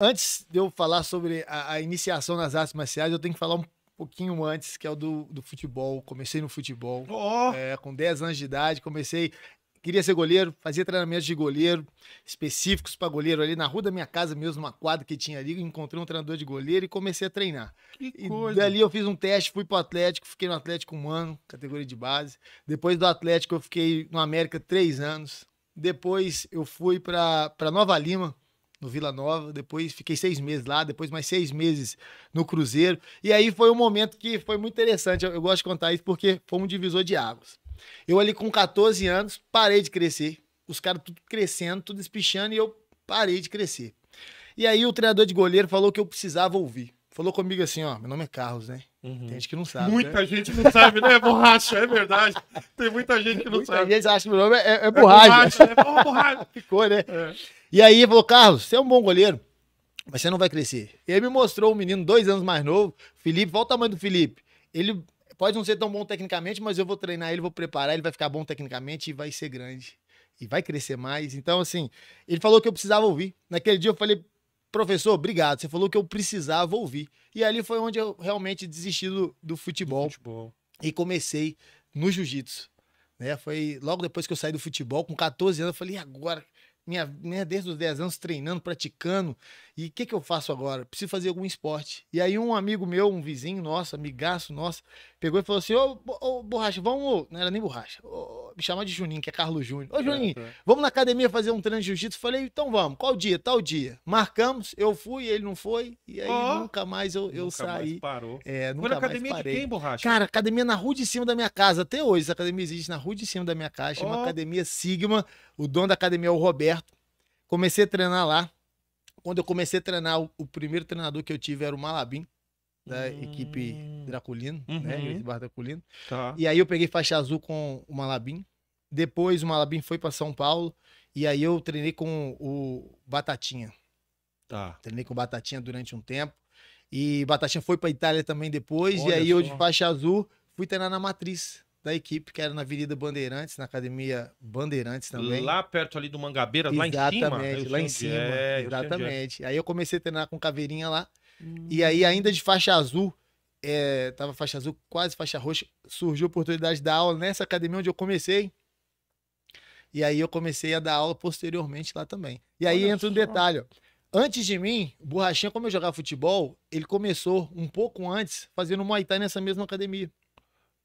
Antes de eu falar sobre a, a, iniciação nas artes marciais, eu tenho que falar um pouquinho antes, que é o do, do futebol. Comecei no futebol. Oh. É, com 10 anos de idade, comecei. Queria ser goleiro, fazia treinamentos de goleiro específicos para goleiro ali na rua da minha casa mesmo, uma quadra que tinha ali, encontrei um treinador de goleiro e comecei a treinar. Que e dali eu fiz um teste, fui para o Atlético, fiquei no Atlético um ano, categoria de base. Depois do Atlético eu fiquei no América três anos. Depois eu fui para Nova Lima, no Vila Nova, depois fiquei seis meses lá, depois mais seis meses no Cruzeiro. E aí foi um momento que foi muito interessante. Eu, eu gosto de contar isso porque foi um divisor de águas. Eu ali com 14 anos parei de crescer. Os caras tudo crescendo, tudo espichando e eu parei de crescer. E aí o treinador de goleiro falou que eu precisava ouvir falou comigo assim, ó, meu nome é Carlos, né? Uhum. Tem gente que não sabe. Muita né? gente não sabe, né? Borracha, é verdade. Tem muita gente que não muita sabe. Muita gente acha que meu nome é, é, é, é borracha. É borracha, é borracha. Ficou, né? É. E aí falou, Carlos, você é um bom goleiro, mas você não vai crescer. E ele me mostrou um menino dois anos mais novo, Felipe, volta o tamanho do Felipe. Ele pode não ser tão bom tecnicamente, mas eu vou treinar ele, vou preparar, ele vai ficar bom tecnicamente e vai ser grande. E vai crescer mais. Então, assim, ele falou que eu precisava ouvir. Naquele dia eu falei, professor, obrigado, você falou que eu precisava ouvir. E ali foi onde eu realmente desisti do, do futebol, do futebol. e comecei no jiu-jitsu. Né? Foi logo depois que eu saí do futebol, com 14 anos, eu falei, e agora? Minha, minha, desde os 10 anos treinando, praticando. E o que, que eu faço agora? Preciso fazer algum esporte. E aí um amigo meu, um vizinho nosso, amigaço nosso, pegou e falou assim, ô, Borracha, vamos... Não era nem Borracha. Ô, me chama de Juninho, que é Carlos Júnior. Ô, é, Juninho, é, é. vamos na academia fazer um treino de jiu-jitsu? Falei, então vamos, qual dia? Tal dia. Marcamos, eu fui, ele não foi, e aí oh, nunca mais eu, eu nunca saí. Mais parou. É, nunca foi na academia parei. de quem, borracha? Cara, academia na rua de cima da minha casa. Até hoje, essa academia existe na rua de cima da minha casa, chama oh. Academia Sigma. O dono da academia é o Roberto. Comecei a treinar lá. Quando eu comecei a treinar, o, o primeiro treinador que eu tive era o Malabim da equipe Draculino, né, uhum. né? Bar Draculino. Tá. E aí eu peguei faixa azul com o Malabim. Depois o Malabim foi para São Paulo. E aí eu treinei com o Batatinha. Tá. Treinei com o Batatinha durante um tempo. E Batatinha foi para Itália também depois. Olha e aí só. eu, de faixa azul, fui treinar na Matriz da equipe, que era na Avenida Bandeirantes, na Academia Bandeirantes também. Lá perto ali do Mangabeira, lá em cima? Exatamente, lá em cima. É, é, exatamente. Aí eu comecei a treinar com Caveirinha lá. Hum. E aí, ainda de faixa azul, é, tava faixa azul, quase faixa roxa, surgiu a oportunidade da aula nessa academia onde eu comecei. E aí eu comecei a dar aula posteriormente lá também. E aí Olha entra só. um detalhe, ó. Antes de mim, Borrachinha, como eu jogava futebol, ele começou um pouco antes fazendo Muay Thai nessa mesma academia.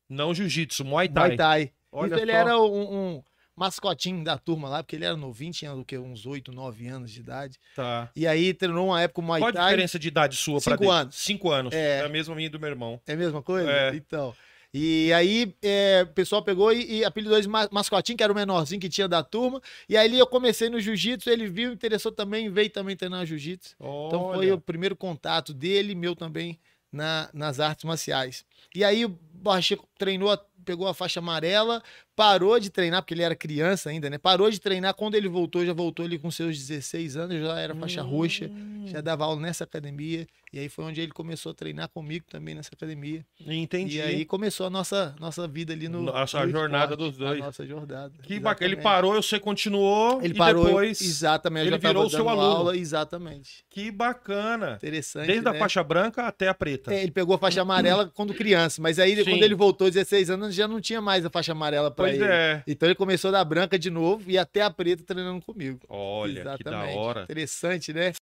Não jiu-jitsu, Muay Thai. Muay Thai. Olha então só. ele era um, um mascotinho da turma lá, porque ele era novinho, tinha uns 8, 9 anos de idade. Tá. E aí treinou uma época o Qual a diferença de idade sua para Cinco anos. Cinco anos. É... é a mesma minha do meu irmão. É a mesma coisa? É. Então. E aí é, o pessoal pegou e, e apelidou esse mascotinho, que era o menorzinho que tinha da turma. E aí eu comecei no jiu-jitsu, ele viu, interessou também, veio também treinar jiu-jitsu. Então foi o primeiro contato dele, meu também, na, nas artes marciais. E aí o Borracheco treinou pegou a faixa amarela, parou de treinar, porque ele era criança ainda, né? Parou de treinar. Quando ele voltou, já voltou ele com seus 16 anos, já era faixa hum. roxa, já hum. dava aula nessa academia. E aí foi onde ele começou a treinar comigo também nessa academia. Entendi. E aí começou a nossa, nossa vida ali no. Nossa, no a jornada esporte, dos dois. A nossa jornada. Que exatamente. bacana. Ele parou, você continuou. Ele parou. Depois... Exatamente. Ele virou seu aluno. Aula, exatamente. Que bacana. Interessante. Desde né? a faixa branca até a preta. É, ele pegou a faixa amarela quando criança, mas aí Sim. quando ele voltou, 16 anos, anos já não tinha mais a faixa amarela para ele. É. Então ele começou da branca de novo e até a preta treinando comigo. Olha, Exatamente. que da hora. Interessante, né?